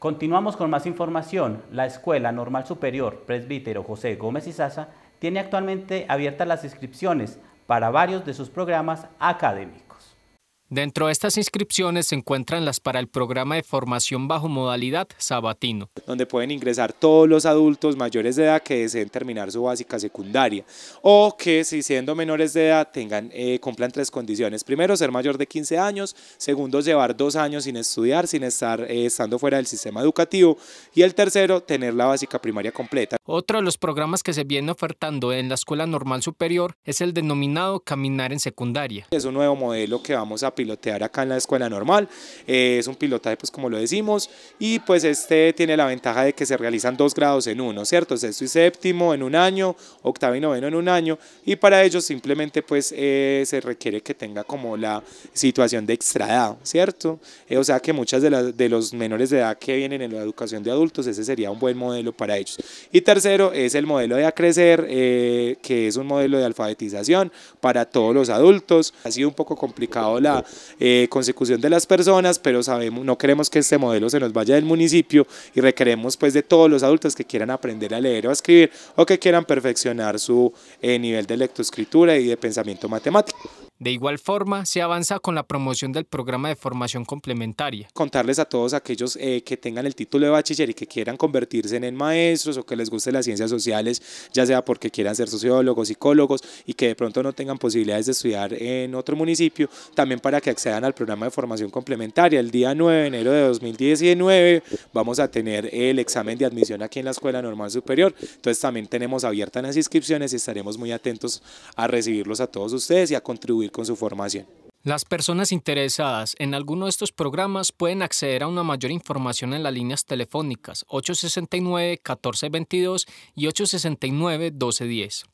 Continuamos con más información. La Escuela Normal Superior Presbítero José Gómez y Sasa tiene actualmente abiertas las inscripciones para varios de sus programas académicos. Dentro de estas inscripciones se encuentran las para el programa de formación bajo modalidad sabatino. Donde pueden ingresar todos los adultos mayores de edad que deseen terminar su básica secundaria o que si siendo menores de edad tengan, eh, cumplan tres condiciones. Primero, ser mayor de 15 años. Segundo, llevar dos años sin estudiar, sin estar eh, estando fuera del sistema educativo. Y el tercero, tener la básica primaria completa. Otro de los programas que se viene ofertando en la Escuela Normal Superior es el denominado Caminar en Secundaria. Es un nuevo modelo que vamos a pilotear acá en la escuela normal. Eh, es un pilotaje, pues como lo decimos, y pues este tiene la ventaja de que se realizan dos grados en uno, ¿cierto? Sexto y séptimo en un año, octavo y noveno en un año, y para ellos simplemente pues eh, se requiere que tenga como la situación de extradado, ¿cierto? Eh, o sea que muchas de, las de los menores de edad que vienen en la educación de adultos, ese sería un buen modelo para ellos. Y tercero es el modelo de Acrecer, que es un modelo de alfabetización para todos los adultos. Ha sido un poco complicado la eh, consecución de las personas, pero sabemos, no queremos que este modelo se nos vaya del municipio y requeremos pues de todos los adultos que quieran aprender a leer o a escribir o que quieran perfeccionar su eh, nivel de lectoescritura y de pensamiento matemático. De igual forma, se avanza con la promoción del programa de formación complementaria. Contarles a todos aquellos eh, que tengan el título de bachiller y que quieran convertirse en maestros o que les guste las ciencias sociales, ya sea porque quieran ser sociólogos, psicólogos y que de pronto no tengan posibilidades de estudiar en otro municipio, también para que accedan al programa de formación complementaria. El día 9 de enero de 2019 vamos a tener el examen de admisión aquí en la Escuela Normal Superior. Entonces también tenemos abiertas las inscripciones y estaremos muy atentos a recibirlos a todos ustedes y a contribuir con su formación. Las personas interesadas en alguno de estos programas pueden acceder a una mayor información en las líneas telefónicas 869-1422 y 869-1210.